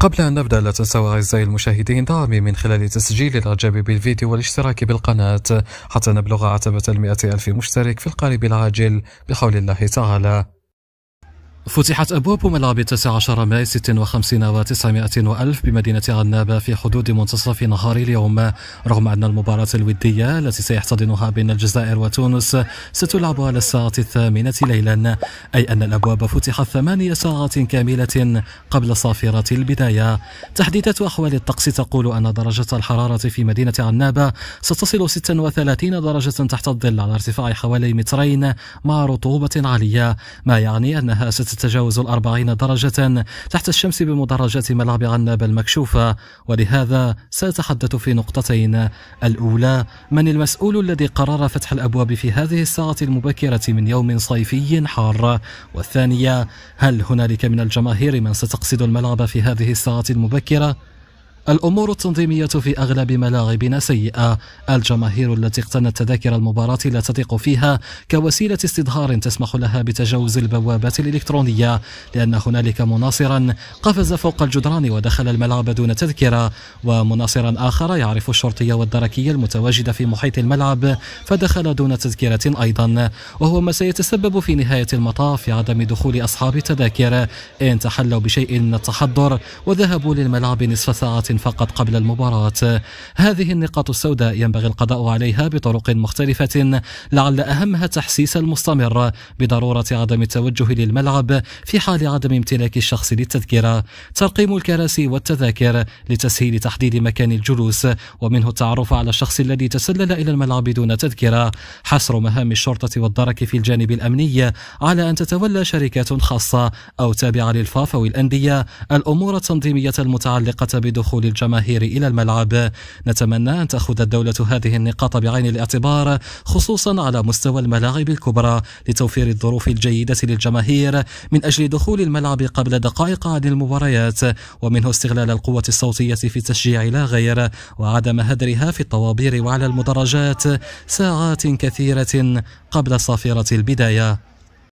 قبل أن نبدأ لا تنسوا أعزائي المشاهدين دعمي من خلال تسجيل الإعجاب بالفيديو والاشتراك بالقناة حتى نبلغ عتبة المئة ألف مشترك في القريب العاجل بحول الله تعالى فتحت أبواب ملعب 19 ماي 56 و 900 ألف بمدينة عنابة في حدود منتصف نهار اليوم رغم أن المباراة الودية التي سيحتضنها بين الجزائر وتونس ستلعب على الساعة الثامنة ليلا أي أن الأبواب فتحت ثمانية ساعات كاملة قبل صافرة البداية تحديثات أحوال الطقس تقول أن درجة الحرارة في مدينة عنابة ستصل 36 درجة تحت الظل على ارتفاع حوالي مترين مع رطوبة عالية ما يعني أنها ستت تجاوز الأربعين درجة تحت الشمس بمدرجات ملعب عناب المكشوفة ولهذا سأتحدث في نقطتين الأولى من المسؤول الذي قرر فتح الأبواب في هذه الساعة المبكرة من يوم صيفي حار والثانية هل هنالك من الجماهير من ستقصد الملعب في هذه الساعة المبكرة الأمور التنظيمية في أغلب ملاعبنا سيئة الجماهير التي اقتنت تذاكر المباراة لا تثق فيها كوسيلة استظهار تسمح لها بتجاوز البوابات الإلكترونية لأن هنالك مناصرا قفز فوق الجدران ودخل الملعب دون تذكرة ومناصرا آخر يعرف الشرطي والدركي المتواجد في محيط الملعب فدخل دون تذكرة أيضا وهو ما سيتسبب في نهاية المطاف في عدم دخول أصحاب التذاكر إن تحلوا بشيء من التحضر وذهبوا للملعب نصف ساعة فقط قبل المباراة هذه النقاط السوداء ينبغي القضاء عليها بطرق مختلفة لعل أهمها التحسيس المستمر بضرورة عدم التوجه للملعب في حال عدم امتلاك الشخص للتذكرة ترقيم الكراسي والتذاكر لتسهيل تحديد مكان الجلوس ومنه التعرف على الشخص الذي تسلل إلى الملعب دون تذكرة حصر مهام الشرطة والدرك في الجانب الأمني على أن تتولى شركات خاصة أو تابعة للفاف أو الأندية الأمور التنظيمية المتعلقة بدخول دخول الجماهير إلى الملعب نتمنى أن تأخذ الدولة هذه النقاط بعين الاعتبار خصوصا على مستوى الملاعب الكبرى لتوفير الظروف الجيدة للجماهير من أجل دخول الملعب قبل دقائق عن المباريات ومنه استغلال القوة الصوتية في التشجيع لا غير وعدم هدرها في الطوابير وعلى المدرجات ساعات كثيرة قبل صافرة البداية